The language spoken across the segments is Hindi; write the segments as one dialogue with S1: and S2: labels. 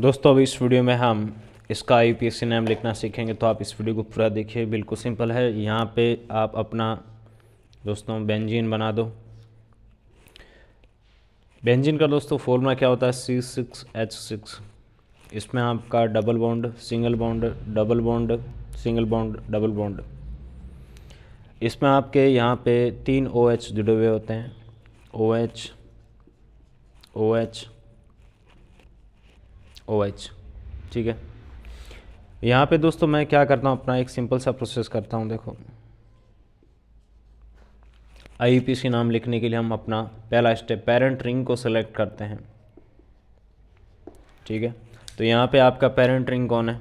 S1: दोस्तों अब इस वीडियो में हम इसका सी नेम लिखना सीखेंगे तो आप इस वीडियो को पूरा देखिए बिल्कुल सिंपल है यहाँ पे आप अपना दोस्तों बेंजीन बना दो बेंजीन का दोस्तों फॉर्मूला क्या होता है सी सिक्स एच सिक्स इसमें आपका double bond single bond double bond single bond double bond इसमें आपके यहाँ पे तीन ओ OH एच जुड़े हुए होते हैं O H O H O H ठीक है यहाँ पे दोस्तों मैं क्या करता हूँ अपना एक सिंपल सा प्रोसेस करता हूँ देखो आई पी सी नाम लिखने के लिए हम अपना पहला स्टेप पेरेंट रिंग को सिलेक्ट करते हैं ठीक है तो यहाँ पे आपका पेरेंट रिंग कौन है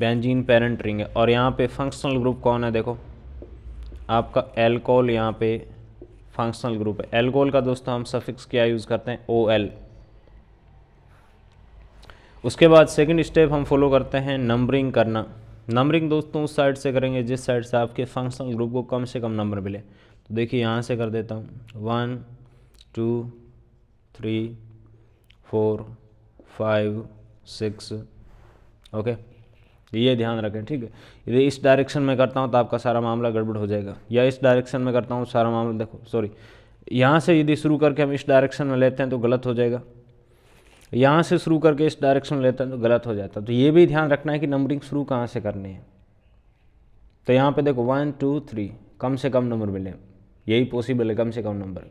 S1: बेंजीन पेरेंट रिंग है और यहाँ पे फंक्शनल ग्रुप कौन है देखो आपका एल्कोहल यहाँ पे फंक्शनल ग्रुप है एल्कोहल का दोस्तों हम सफिक्स क्या यूज़ करते हैं ओ एल उसके बाद सेकंड स्टेप हम फॉलो करते हैं नंबरिंग करना नंबरिंग दोस्तों उस साइड से करेंगे जिस साइड से आपके फंक्शन ग्रुप को कम से कम नंबर मिले तो देखिए यहाँ से कर देता हूँ one two three four five six okay ये ध्यान रखें ठीक है यदि इस डायरेक्शन में करता हूँ तो आपका सारा मामला गड़बड़ हो जाएगा या इस डायरेक्शन में करता हूँ सारा मामला देखो सॉरी यहाँ से यदि शुरू करके हम इस डायरेक्शन में लेते हैं तो गलत हो जाएगा यहाँ से शुरू करके इस डायरेक्शन में लेता तो गलत हो जाता है तो ये भी ध्यान रखना है कि नंबरिंग शुरू कहाँ से करनी है तो यहाँ पे देखो वन टू थ्री कम से कम नंबर मिले यही पॉसिबल है कम से कम नंबर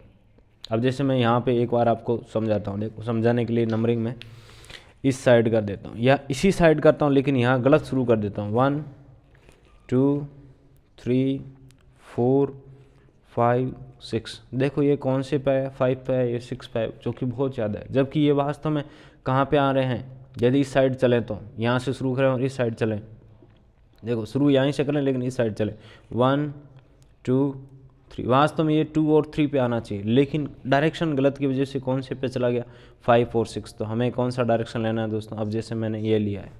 S1: अब जैसे मैं यहाँ पे एक बार आपको समझाता हूँ देखो समझाने के लिए नंबरिंग में इस साइड कर देता हूँ या इसी साइड करता हूँ लेकिन यहाँ गलत शुरू कर देता हूँ one two three four five six देखो ये कौन से पे है फाइव पे है ये सिक्स पे है जो कि बहुत ज़्यादा है जबकि ये वास्तव में कहाँ पे आ रहे हैं यदि इस साइड चलें तो यहाँ से शुरू करें और इस साइड चलें देखो शुरू यहीं से करें लेकिन इस साइड चलें वन टू थ्री वास्तव में ये टू और थ्री पे आना चाहिए लेकिन डायरेक्शन गलत की वजह से कौन से पे चला गया फाइव और सिक्स तो हमें कौन सा डायरेक्शन लेना है दोस्तों अब जैसे मैंने ये लिया है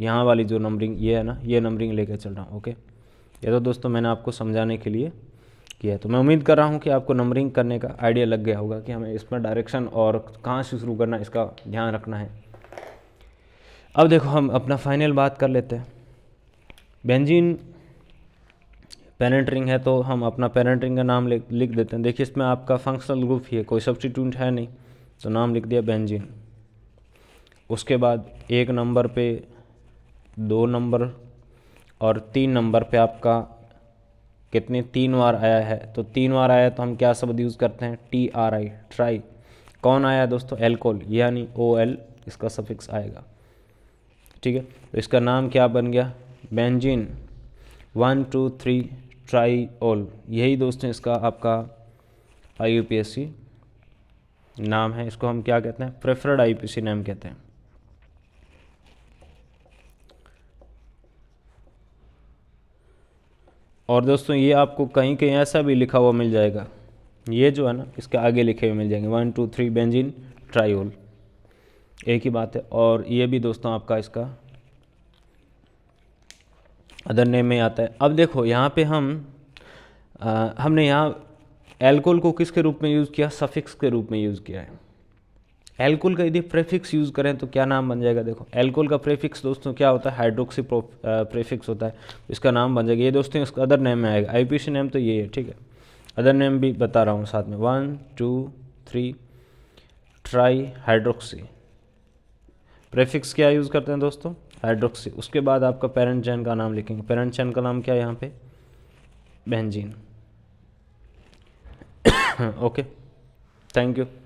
S1: यहाँ वाली जो नंबरिंग ये है ना ये नंबरिंग लेकर चल रहा हूँ ओके ये तो दोस्तों मैंने आपको समझाने के लिए किया है तो मैं उम्मीद कर रहा हूँ कि आपको नंबरिंग करने का आइडिया लग गया होगा कि हमें इसमें डायरेक्शन और कहाँ से शुरू करना इसका ध्यान रखना है अब देखो हम अपना फाइनल बात कर लेते हैं बेंजीन पेनेंटरिंग है तो हम अपना पेनेंटरिंग का नाम लिख देते हैं देखिए इसमें आपका फंक्शनल ग्रुप ही है कोई सब्सटीट्यूट है नहीं तो नाम लिख दिया बेंजीन उसके बाद एक नंबर पे दो नंबर और तीन नंबर पे आपका कितने तीन बार आया है तो तीन बार आया तो हम क्या शब्द यूज़ करते हैं टी आर आई ट्राई कौन आया दोस्तों एल्कोल यानी ओ एल इसका सफिक्स आएगा ठीक है तो इसका नाम क्या बन गया benzene one two three triol यही दोस्तों इसका आपका आई नाम है इसको हम क्या कहते हैं प्रेफर्ड आई नेम कहते हैं और दोस्तों ये आपको कहीं कहीं ऐसा भी लिखा हुआ मिल जाएगा ये जो है ना इसके आगे लिखे हुए मिल जाएंगे one two three benzene triol एक ही बात है और ये भी दोस्तों आपका इसका अदर नेम में आता है अब देखो यहाँ पे हम आ, हमने यहाँ एल्कोहल को किसके रूप में यूज़ किया सफिक्स के रूप में यूज़ किया है एल्कोल का यदि प्रेफिक्स यूज़ करें तो क्या नाम बन जाएगा देखो एल्कोल का प्रेफिक्स दोस्तों क्या होता है हाइड्रोक्सी प्रेफिक्स होता है इसका नाम बन जाएगा ये दोस्तों इसका अदर नेम में आएगा आई नेम तो ये है ठीक है अदर नेम भी बता रहा हूँ साथ में one two three trihydroxy prefix क्या यूज़ करते हैं दोस्तों हाइड्रोक्सी उसके बाद आपका पेरेंट चैन का नाम लिखेंगे पेरेंट चैन का नाम क्या है यहाँ पे बहनजीन ओके थैंक यू